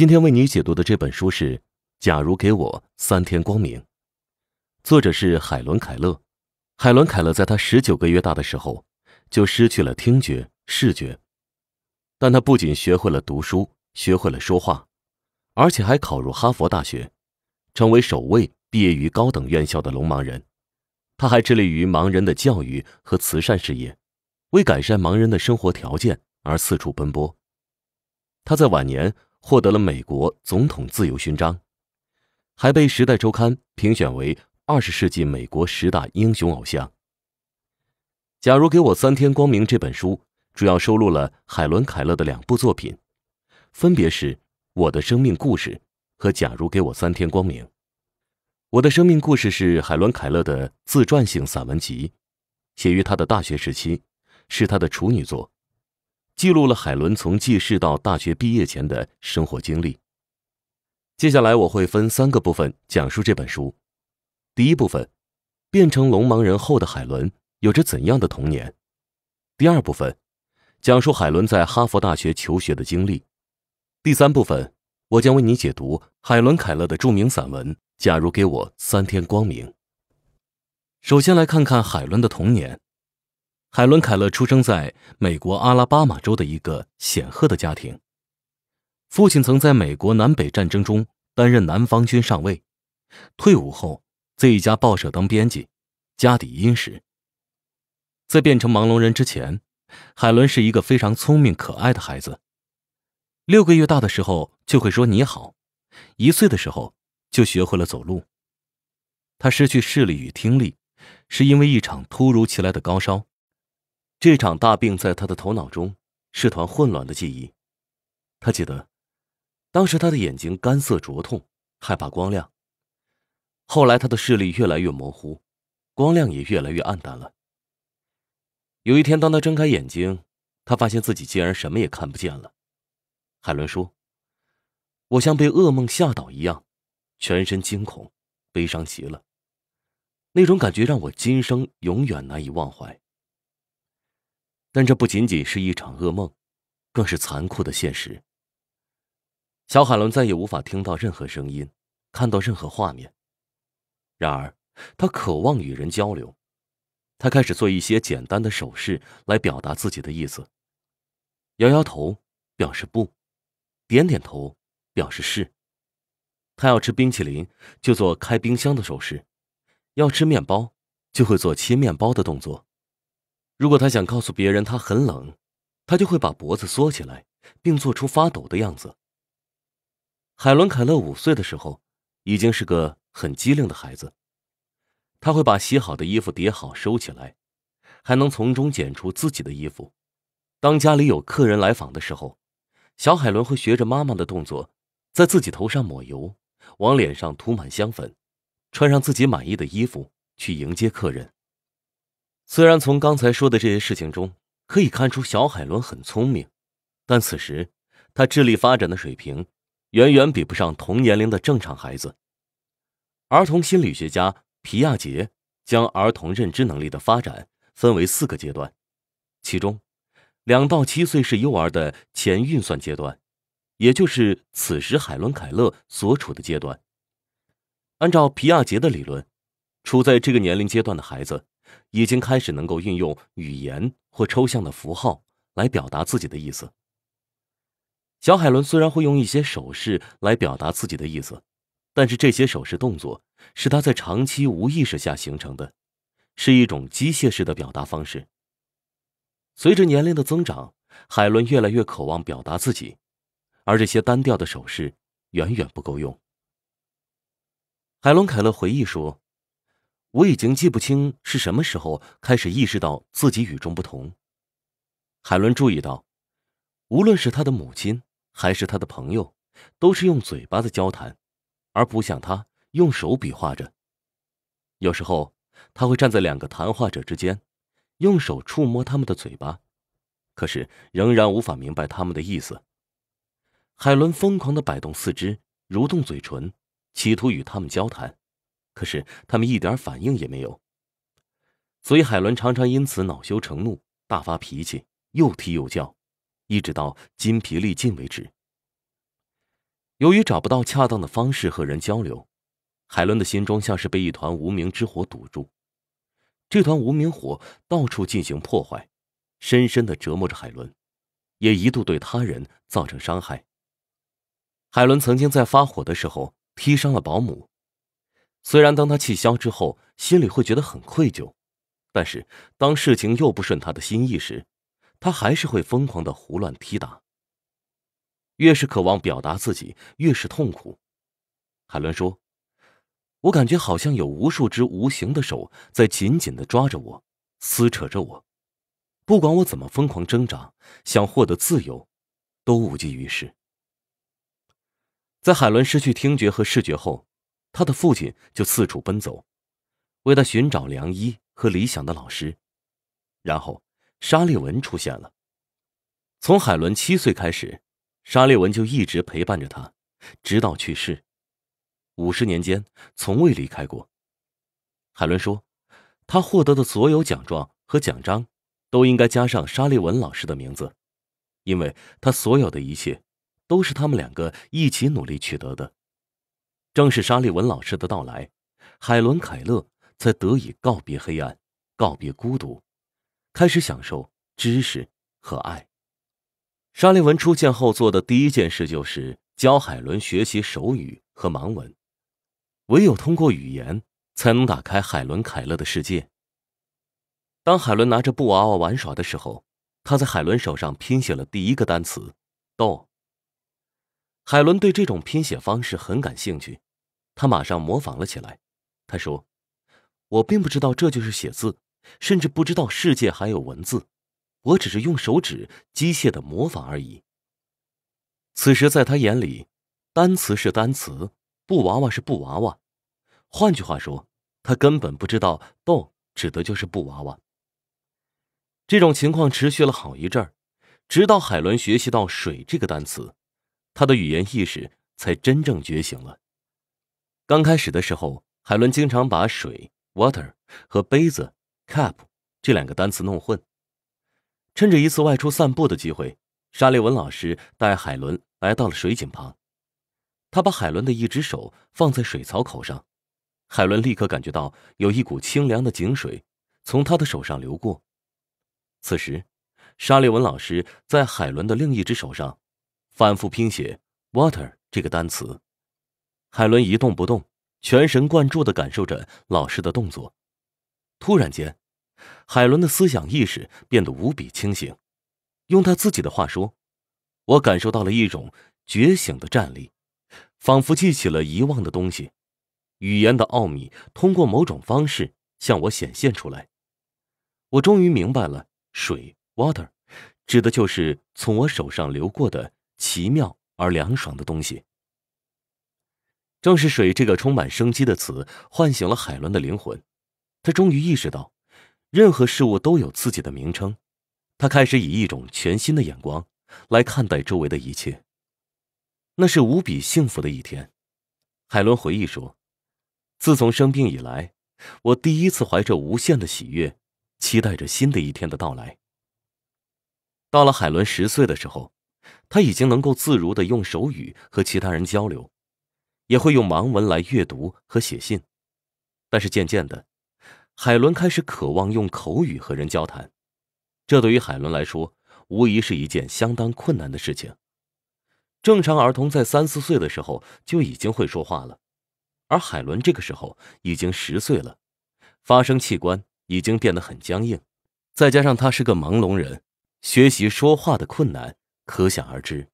今天为你解读的这本书是《假如给我三天光明》，作者是海伦·凯勒。海伦·凯勒在她十九个月大的时候就失去了听觉、视觉，但她不仅学会了读书、学会了说话，而且还考入哈佛大学，成为首位毕业于高等院校的聋盲人。他还致力于盲人的教育和慈善事业，为改善盲人的生活条件而四处奔波。他在晚年。获得了美国总统自由勋章，还被《时代周刊》评选为二十世纪美国十大英雄偶像。《假如给我三天光明》这本书主要收录了海伦·凯勒的两部作品，分别是《我的生命故事》和《假如给我三天光明》。《我的生命故事》是海伦·凯勒的自传性散文集，写于他的大学时期，是他的处女作。记录了海伦从记事到大学毕业前的生活经历。接下来我会分三个部分讲述这本书。第一部分，变成聋盲人后的海伦有着怎样的童年？第二部分，讲述海伦在哈佛大学求学的经历。第三部分，我将为你解读海伦凯勒的著名散文《假如给我三天光明》。首先来看看海伦的童年。海伦·凯勒出生在美国阿拉巴马州的一个显赫的家庭，父亲曾在美国南北战争中担任南方军上尉，退伍后在一家报社当编辑，家底殷实。在变成盲聋人之前，海伦是一个非常聪明、可爱的孩子。六个月大的时候就会说“你好”，一岁的时候就学会了走路。他失去视力与听力，是因为一场突如其来的高烧。这场大病在他的头脑中是团混乱的记忆。他记得，当时他的眼睛干涩灼痛，害怕光亮。后来他的视力越来越模糊，光亮也越来越暗淡了。有一天，当他睁开眼睛，他发现自己竟然什么也看不见了。海伦说：“我像被噩梦吓倒一样，全身惊恐，悲伤极了。那种感觉让我今生永远难以忘怀。”但这不仅仅是一场噩梦，更是残酷的现实。小海伦再也无法听到任何声音，看到任何画面。然而，他渴望与人交流。他开始做一些简单的手势来表达自己的意思：摇摇头表示不，点点头表示是。他要吃冰淇淋，就做开冰箱的手势；要吃面包，就会做切面包的动作。如果他想告诉别人他很冷，他就会把脖子缩起来，并做出发抖的样子。海伦·凯勒五岁的时候，已经是个很机灵的孩子。他会把洗好的衣服叠好收起来，还能从中捡出自己的衣服。当家里有客人来访的时候，小海伦会学着妈妈的动作，在自己头上抹油，往脸上涂满香粉，穿上自己满意的衣服去迎接客人。虽然从刚才说的这些事情中可以看出小海伦很聪明，但此时，他智力发展的水平远远比不上同年龄的正常孩子。儿童心理学家皮亚杰将儿童认知能力的发展分为四个阶段，其中，两到七岁是幼儿的前运算阶段，也就是此时海伦·凯勒所处的阶段。按照皮亚杰的理论，处在这个年龄阶段的孩子。已经开始能够运用语言或抽象的符号来表达自己的意思。小海伦虽然会用一些手势来表达自己的意思，但是这些手势动作是他在长期无意识下形成的，是一种机械式的表达方式。随着年龄的增长，海伦越来越渴望表达自己，而这些单调的手势远远不够用。海伦·凯勒回忆说。我已经记不清是什么时候开始意识到自己与众不同。海伦注意到，无论是他的母亲还是他的朋友，都是用嘴巴在交谈，而不像他用手比划着。有时候，他会站在两个谈话者之间，用手触摸他们的嘴巴，可是仍然无法明白他们的意思。海伦疯狂的摆动四肢，蠕动嘴唇，企图与他们交谈。可是他们一点反应也没有，所以海伦常常因此恼羞成怒，大发脾气，又踢又叫，一直到筋疲力尽为止。由于找不到恰当的方式和人交流，海伦的心中像是被一团无名之火堵住，这团无名火到处进行破坏，深深的折磨着海伦，也一度对他人造成伤害。海伦曾经在发火的时候踢伤了保姆。虽然当他气消之后，心里会觉得很愧疚，但是当事情又不顺他的心意时，他还是会疯狂的胡乱踢打。越是渴望表达自己，越是痛苦。海伦说：“我感觉好像有无数只无形的手在紧紧的抓着我，撕扯着我。不管我怎么疯狂挣扎，想获得自由，都无济于事。”在海伦失去听觉和视觉后。他的父亲就四处奔走，为他寻找良医和理想的老师。然后，沙利文出现了。从海伦七岁开始，沙利文就一直陪伴着他，直到去世。五十年间，从未离开过。海伦说：“他获得的所有奖状和奖章，都应该加上沙利文老师的名字，因为他所有的一切，都是他们两个一起努力取得的。”正是沙利文老师的到来，海伦·凯勒才得以告别黑暗，告别孤独，开始享受知识和爱。沙利文出现后做的第一件事就是教海伦学习手语和盲文。唯有通过语言，才能打开海伦·凯勒的世界。当海伦拿着布娃娃玩耍的时候，他在海伦手上拼写了第一个单词“ g 海伦对这种拼写方式很感兴趣，他马上模仿了起来。他说：“我并不知道这就是写字，甚至不知道世界还有文字，我只是用手指机械的模仿而已。”此时，在他眼里，单词是单词，布娃娃是布娃娃。换句话说，他根本不知道“豆”指的就是布娃娃。这种情况持续了好一阵儿，直到海伦学习到“水”这个单词。他的语言意识才真正觉醒了。刚开始的时候，海伦经常把水 （water） 和杯子 （cup） 这两个单词弄混。趁着一次外出散步的机会，沙利文老师带海伦来到了水井旁。他把海伦的一只手放在水槽口上，海伦立刻感觉到有一股清凉的井水从他的手上流过。此时，沙利文老师在海伦的另一只手上。反复拼写 “water” 这个单词，海伦一动不动，全神贯注地感受着老师的动作。突然间，海伦的思想意识变得无比清醒。用他自己的话说：“我感受到了一种觉醒的战力，仿佛记起了遗忘的东西。语言的奥秘通过某种方式向我显现出来。我终于明白了，水 ‘water’ 指的就是从我手上流过的。”奇妙而凉爽的东西，正是“水”这个充满生机的词唤醒了海伦的灵魂。他终于意识到，任何事物都有自己的名称。他开始以一种全新的眼光来看待周围的一切。那是无比幸福的一天，海伦回忆说：“自从生病以来，我第一次怀着无限的喜悦，期待着新的一天的到来。”到了海伦十岁的时候。他已经能够自如的用手语和其他人交流，也会用盲文来阅读和写信。但是渐渐的，海伦开始渴望用口语和人交谈。这对于海伦来说，无疑是一件相当困难的事情。正常儿童在三四岁的时候就已经会说话了，而海伦这个时候已经十岁了，发声器官已经变得很僵硬，再加上他是个盲聋人，学习说话的困难。可想而知，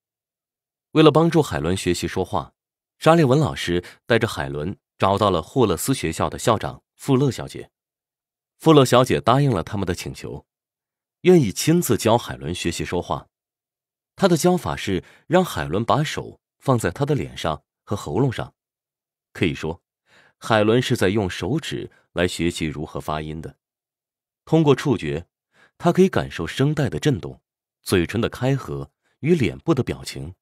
为了帮助海伦学习说话，沙利文老师带着海伦找到了霍勒斯学校的校长富勒小姐。富勒小姐答应了他们的请求，愿意亲自教海伦学习说话。她的教法是让海伦把手放在她的脸上和喉咙上。可以说，海伦是在用手指来学习如何发音的。通过触觉，她可以感受声带的震动、嘴唇的开合。与脸部的表情，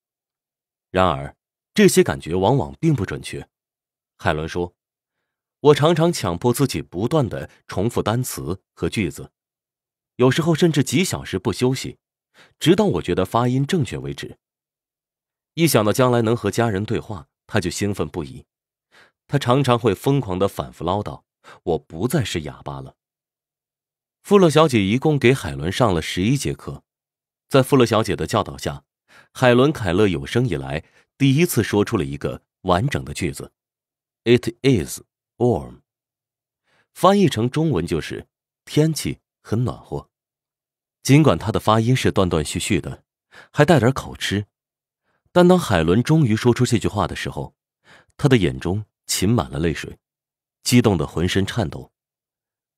然而这些感觉往往并不准确。海伦说：“我常常强迫自己不断的重复单词和句子，有时候甚至几小时不休息，直到我觉得发音正确为止。”一想到将来能和家人对话，他就兴奋不已。他常常会疯狂的反复唠叨：“我不再是哑巴了。”富勒小姐一共给海伦上了十一节课。在富勒小姐的教导下，海伦·凯勒有生以来第一次说出了一个完整的句子：“It is warm。”翻译成中文就是“天气很暖和”。尽管她的发音是断断续续的，还带点口吃，但当海伦终于说出这句话的时候，她的眼中噙满了泪水，激动的浑身颤抖。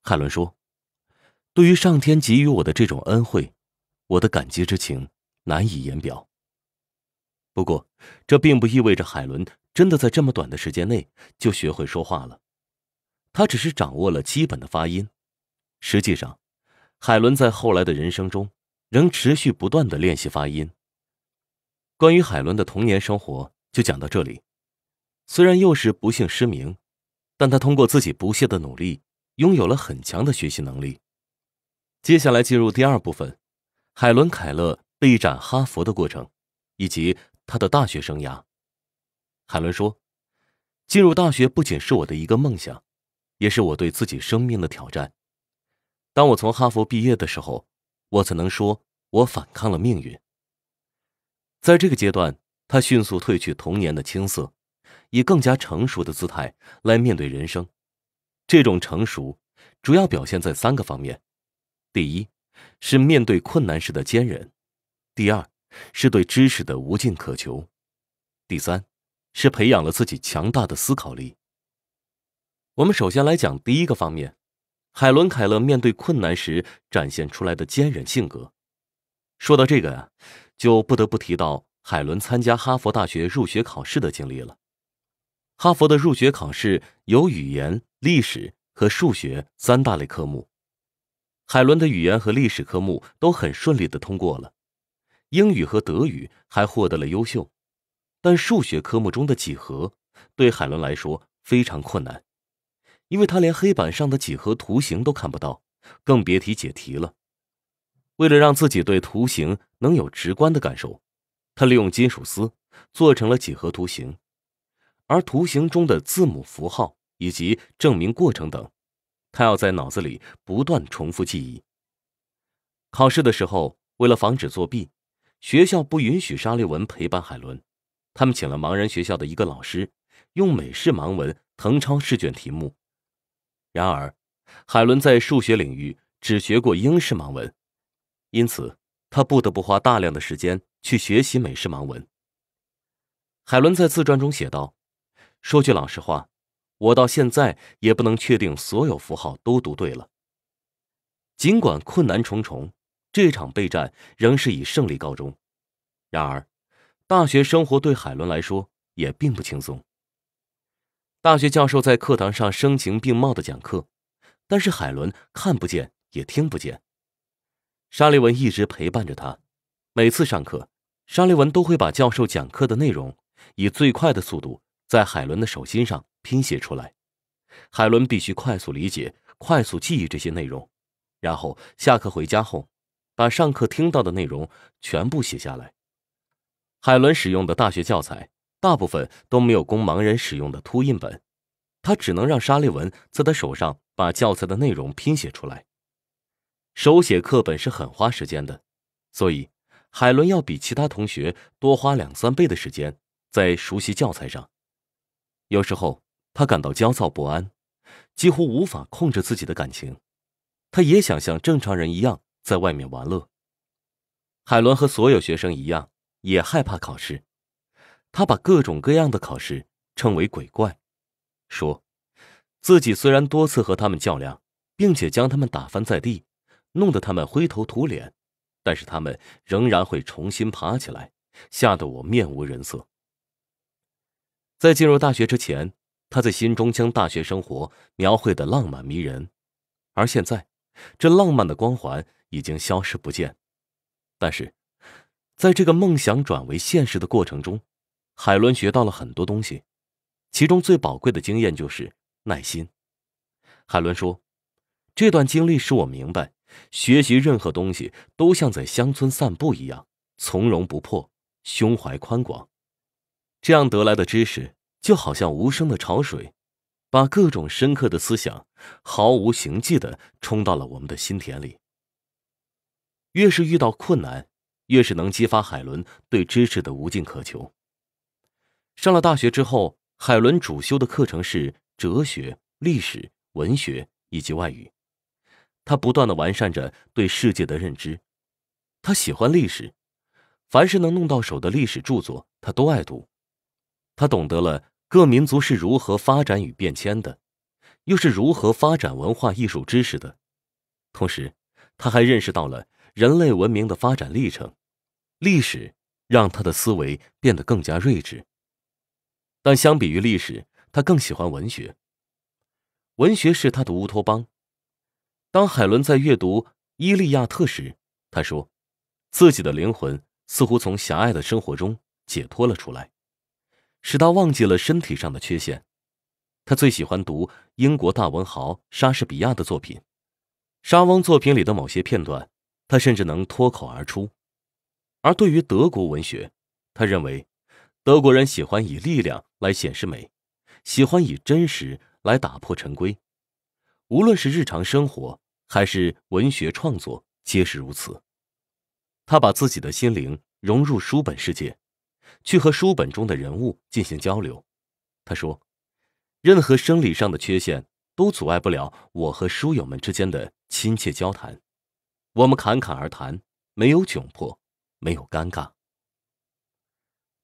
海伦说：“对于上天给予我的这种恩惠。”我的感激之情难以言表。不过，这并不意味着海伦真的在这么短的时间内就学会说话了，他只是掌握了基本的发音。实际上，海伦在后来的人生中仍持续不断的练习发音。关于海伦的童年生活就讲到这里。虽然幼时不幸失明，但他通过自己不懈的努力，拥有了很强的学习能力。接下来进入第二部分。海伦·凯勒备战哈佛的过程，以及他的大学生涯。海伦说：“进入大学不仅是我的一个梦想，也是我对自己生命的挑战。当我从哈佛毕业的时候，我才能说我反抗了命运。”在这个阶段，他迅速褪去童年的青涩，以更加成熟的姿态来面对人生。这种成熟，主要表现在三个方面：第一。是面对困难时的坚韧。第二，是对知识的无尽渴求。第三，是培养了自己强大的思考力。我们首先来讲第一个方面，海伦·凯勒面对困难时展现出来的坚韧性格。说到这个呀，就不得不提到海伦参加哈佛大学入学考试的经历了。哈佛的入学考试有语言、历史和数学三大类科目。海伦的语言和历史科目都很顺利的通过了，英语和德语还获得了优秀，但数学科目中的几何对海伦来说非常困难，因为他连黑板上的几何图形都看不到，更别提解题了。为了让自己对图形能有直观的感受，他利用金属丝做成了几何图形，而图形中的字母符号以及证明过程等。他要在脑子里不断重复记忆。考试的时候，为了防止作弊，学校不允许沙利文陪伴海伦。他们请了盲人学校的一个老师，用美式盲文誊抄试卷题目。然而，海伦在数学领域只学过英式盲文，因此他不得不花大量的时间去学习美式盲文。海伦在自传中写道：“说句老实话。”我到现在也不能确定所有符号都读对了。尽管困难重重，这场备战仍是以胜利告终。然而，大学生活对海伦来说也并不轻松。大学教授在课堂上声情并茂的讲课，但是海伦看不见也听不见。沙利文一直陪伴着他，每次上课，沙利文都会把教授讲课的内容以最快的速度。在海伦的手心上拼写出来，海伦必须快速理解、快速记忆这些内容，然后下课回家后，把上课听到的内容全部写下来。海伦使用的大学教材大部分都没有供盲人使用的凸印本，他只能让沙利文在他手上把教材的内容拼写出来。手写课本是很花时间的，所以海伦要比其他同学多花两三倍的时间在熟悉教材上。有时候，他感到焦躁不安，几乎无法控制自己的感情。他也想像正常人一样在外面玩乐。海伦和所有学生一样，也害怕考试。他把各种各样的考试称为“鬼怪”，说自己虽然多次和他们较量，并且将他们打翻在地，弄得他们灰头土脸，但是他们仍然会重新爬起来，吓得我面无人色。在进入大学之前，他在心中将大学生活描绘的浪漫迷人，而现在，这浪漫的光环已经消失不见。但是，在这个梦想转为现实的过程中，海伦学到了很多东西，其中最宝贵的经验就是耐心。海伦说：“这段经历使我明白，学习任何东西都像在乡村散步一样从容不迫，胸怀宽广。这样得来的知识。”就好像无声的潮水，把各种深刻的思想毫无形迹的冲到了我们的心田里。越是遇到困难，越是能激发海伦对知识的无尽渴求。上了大学之后，海伦主修的课程是哲学、历史、文学以及外语。他不断的完善着对世界的认知。他喜欢历史，凡是能弄到手的历史著作，他都爱读。他懂得了。各民族是如何发展与变迁的，又是如何发展文化艺术知识的？同时，他还认识到了人类文明的发展历程。历史让他的思维变得更加睿智，但相比于历史，他更喜欢文学。文学是他的乌托邦。当海伦在阅读《伊利亚特》时，他说，自己的灵魂似乎从狭隘的生活中解脱了出来。使他忘记了身体上的缺陷。他最喜欢读英国大文豪莎士比亚的作品，沙翁作品里的某些片段，他甚至能脱口而出。而对于德国文学，他认为德国人喜欢以力量来显示美，喜欢以真实来打破陈规。无论是日常生活还是文学创作，皆是如此。他把自己的心灵融入书本世界。去和书本中的人物进行交流，他说：“任何生理上的缺陷都阻碍不了我和书友们之间的亲切交谈。我们侃侃而谈，没有窘迫，没有尴尬。”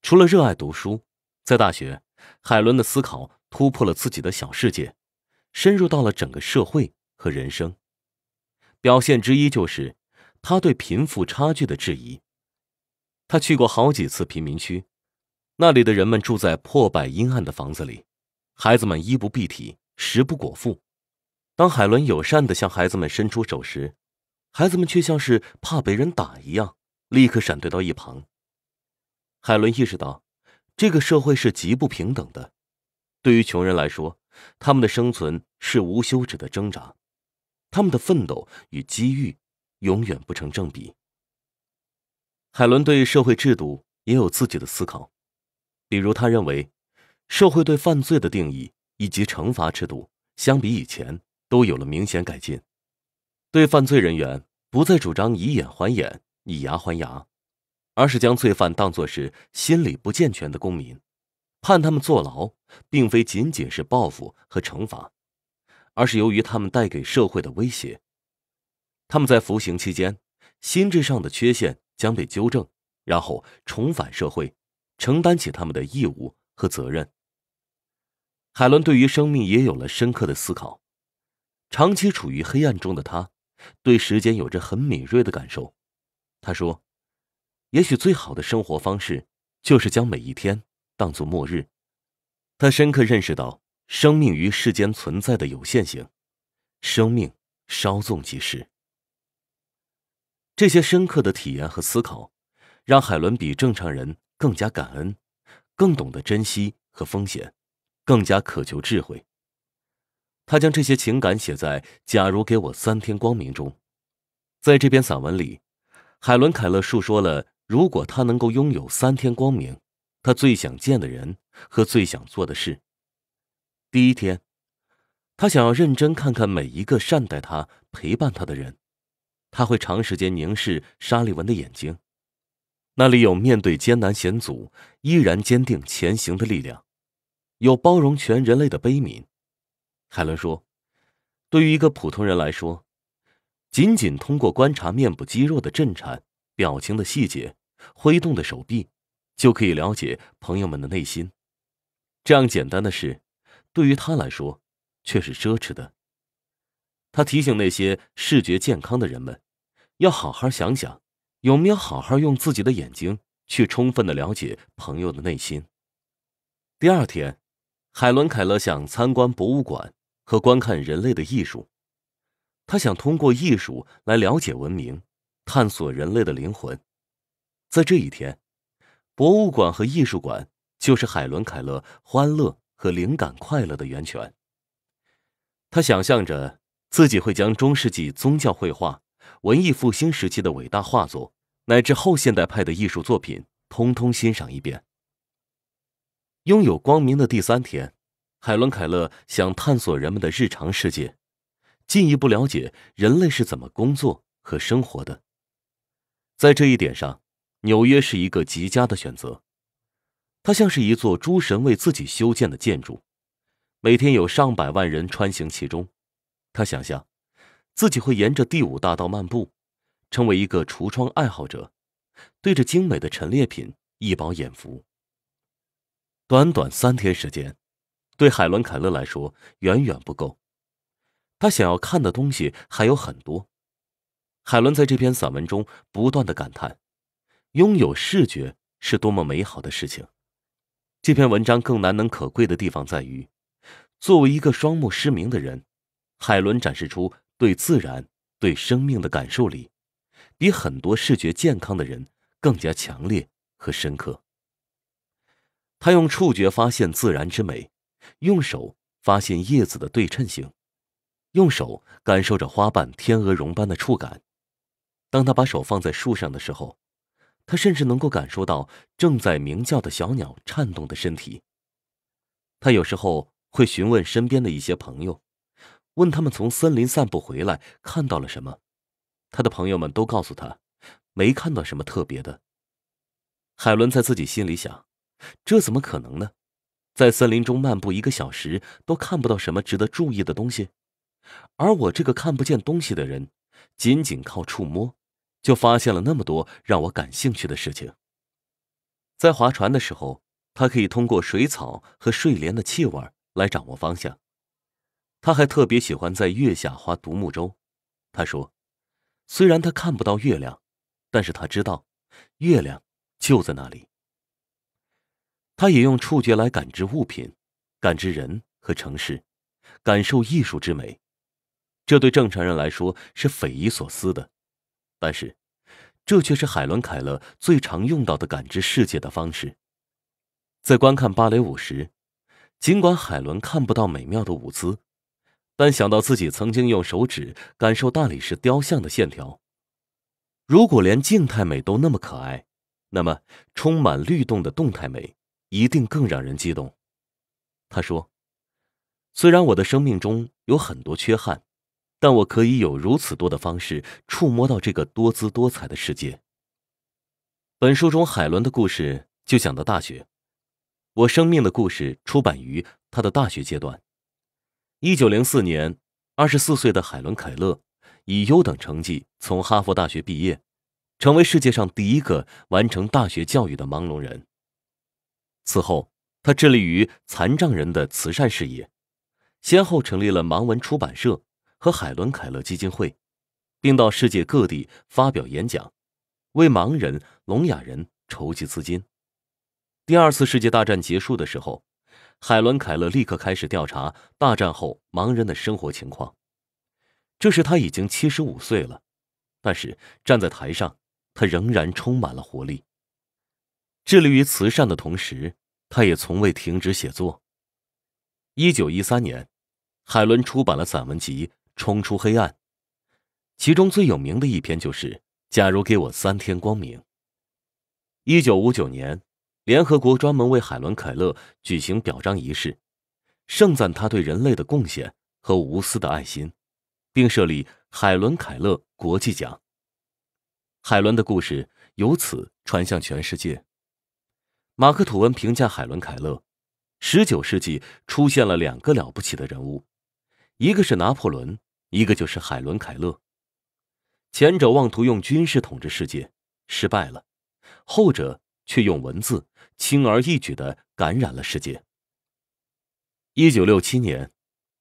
除了热爱读书，在大学，海伦的思考突破了自己的小世界，深入到了整个社会和人生。表现之一就是他对贫富差距的质疑。他去过好几次贫民区。那里的人们住在破败阴暗的房子里，孩子们衣不蔽体，食不果腹。当海伦友善地向孩子们伸出手时，孩子们却像是怕被人打一样，立刻闪退到一旁。海伦意识到，这个社会是极不平等的。对于穷人来说，他们的生存是无休止的挣扎，他们的奋斗与机遇永远不成正比。海伦对社会制度也有自己的思考。比如，他认为，社会对犯罪的定义以及惩罚制度相比以前都有了明显改进。对犯罪人员不再主张以眼还眼、以牙还牙，而是将罪犯当作是心理不健全的公民，判他们坐牢，并非仅仅是报复和惩罚，而是由于他们带给社会的威胁。他们在服刑期间，心智上的缺陷将被纠正，然后重返社会。承担起他们的义务和责任。海伦对于生命也有了深刻的思考。长期处于黑暗中的他，对时间有着很敏锐的感受。他说：“也许最好的生活方式，就是将每一天当作末日。”他深刻认识到生命于世间存在的有限性，生命稍纵即逝。这些深刻的体验和思考，让海伦比正常人。更加感恩，更懂得珍惜和风险，更加渴求智慧。他将这些情感写在《假如给我三天光明》中。在这篇散文里，海伦·凯勒述说了，如果他能够拥有三天光明，他最想见的人和最想做的事。第一天，他想要认真看看每一个善待他、陪伴他的人。他会长时间凝视沙利文的眼睛。那里有面对艰难险阻依然坚定前行的力量，有包容全人类的悲悯。海伦说：“对于一个普通人来说，仅仅通过观察面部肌肉的震颤、表情的细节、挥动的手臂，就可以了解朋友们的内心。这样简单的事，对于他来说却是奢侈的。”他提醒那些视觉健康的人们，要好好想想。有没有好好用自己的眼睛去充分的了解朋友的内心？第二天，海伦·凯勒想参观博物馆和观看人类的艺术，他想通过艺术来了解文明，探索人类的灵魂。在这一天，博物馆和艺术馆就是海伦·凯勒欢乐和灵感快乐的源泉。他想象着自己会将中世纪宗教绘画。文艺复兴时期的伟大画作，乃至后现代派的艺术作品，通通欣赏一遍。拥有光明的第三天，海伦·凯勒想探索人们的日常世界，进一步了解人类是怎么工作和生活的。在这一点上，纽约是一个极佳的选择。它像是一座诸神为自己修建的建筑，每天有上百万人穿行其中。他想象。自己会沿着第五大道漫步，成为一个橱窗爱好者，对着精美的陈列品一饱眼福。短短三天时间，对海伦·凯勒来说远远不够，她想要看的东西还有很多。海伦在这篇散文中不断的感叹，拥有视觉是多么美好的事情。这篇文章更难能可贵的地方在于，作为一个双目失明的人，海伦展示出。对自然、对生命的感受力，比很多视觉健康的人更加强烈和深刻。他用触觉发现自然之美，用手发现叶子的对称性，用手感受着花瓣天鹅绒般的触感。当他把手放在树上的时候，他甚至能够感受到正在鸣叫的小鸟颤动的身体。他有时候会询问身边的一些朋友。问他们从森林散步回来看到了什么，他的朋友们都告诉他，没看到什么特别的。海伦在自己心里想，这怎么可能呢？在森林中漫步一个小时都看不到什么值得注意的东西，而我这个看不见东西的人，仅仅靠触摸，就发现了那么多让我感兴趣的事情。在划船的时候，他可以通过水草和睡莲的气味来掌握方向。他还特别喜欢在月下划独木舟，他说：“虽然他看不到月亮，但是他知道月亮就在那里。”他也用触觉来感知物品、感知人和城市、感受艺术之美。这对正常人来说是匪夷所思的，但是这却是海伦·凯勒最常用到的感知世界的方式。在观看芭蕾舞时，尽管海伦看不到美妙的舞姿，但想到自己曾经用手指感受大理石雕像的线条，如果连静态美都那么可爱，那么充满律动的动态美一定更让人激动。他说：“虽然我的生命中有很多缺憾，但我可以有如此多的方式触摸到这个多姿多彩的世界。”本书中海伦的故事就讲到大学，我生命的故事出版于他的大学阶段。一九零四年，二十四岁的海伦·凯勒以优等成绩从哈佛大学毕业，成为世界上第一个完成大学教育的盲聋人。此后，他致力于残障人的慈善事业，先后成立了盲文出版社和海伦·凯勒基金会，并到世界各地发表演讲，为盲人、聋哑人筹集资金。第二次世界大战结束的时候。海伦·凯勒立刻开始调查大战后盲人的生活情况。这时他已经七十五岁了，但是站在台上，他仍然充满了活力。致力于慈善的同时，他也从未停止写作。一九一三年，海伦出版了散文集《冲出黑暗》，其中最有名的一篇就是《假如给我三天光明》。一九五九年。联合国专门为海伦·凯勒举行表彰仪式，盛赞他对人类的贡献和无私的爱心，并设立海伦·凯勒国际奖。海伦的故事由此传向全世界。马克·吐温评价海伦·凯勒：“十九世纪出现了两个了不起的人物，一个是拿破仑，一个就是海伦·凯勒。前者妄图用军事统治世界，失败了；后者却用文字。”轻而易举的感染了世界。一九六七年，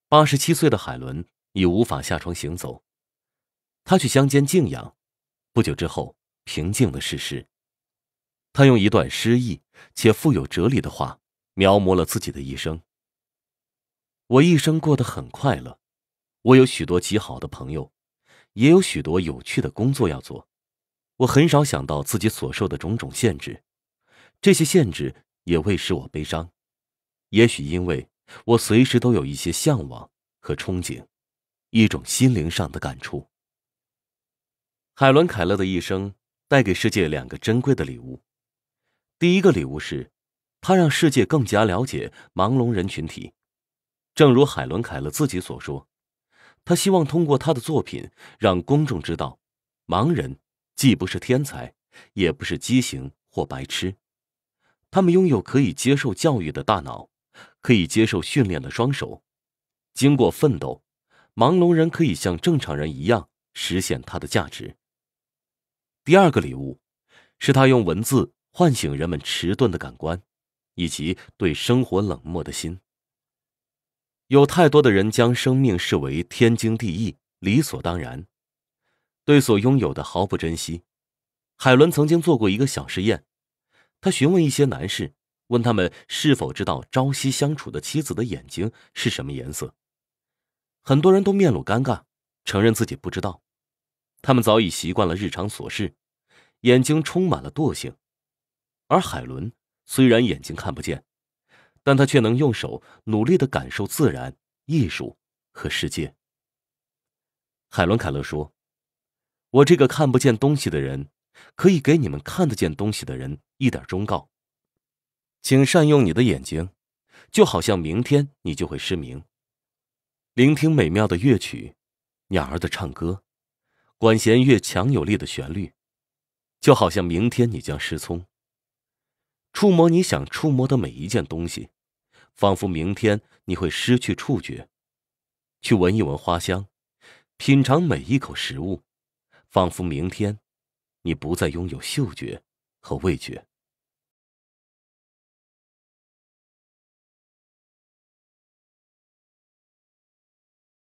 八十七岁的海伦已无法下床行走，他去乡间静养，不久之后平静的逝世。他用一段诗意且富有哲理的话，描摹了自己的一生。我一生过得很快乐，我有许多极好的朋友，也有许多有趣的工作要做，我很少想到自己所受的种种限制。这些限制也未使我悲伤，也许因为我随时都有一些向往和憧憬，一种心灵上的感触。海伦·凯勒的一生带给世界两个珍贵的礼物，第一个礼物是，他让世界更加了解盲聋人群体。正如海伦·凯勒自己所说，他希望通过他的作品让公众知道，盲人既不是天才，也不是畸形或白痴。他们拥有可以接受教育的大脑，可以接受训练的双手，经过奋斗，盲聋人可以像正常人一样实现他的价值。第二个礼物，是他用文字唤醒人们迟钝的感官，以及对生活冷漠的心。有太多的人将生命视为天经地义、理所当然，对所拥有的毫不珍惜。海伦曾经做过一个小实验。他询问一些男士，问他们是否知道朝夕相处的妻子的眼睛是什么颜色。很多人都面露尴尬，承认自己不知道。他们早已习惯了日常琐事，眼睛充满了惰性。而海伦虽然眼睛看不见，但他却能用手努力的感受自然、艺术和世界。海伦·凯勒说：“我这个看不见东西的人。”可以给你们看得见东西的人一点忠告，请善用你的眼睛，就好像明天你就会失明；聆听美妙的乐曲、鸟儿的唱歌、管弦乐强有力的旋律，就好像明天你将失聪；触摸你想触摸的每一件东西，仿佛明天你会失去触觉；去闻一闻花香，品尝每一口食物，仿佛明天。你不再拥有嗅觉和味觉。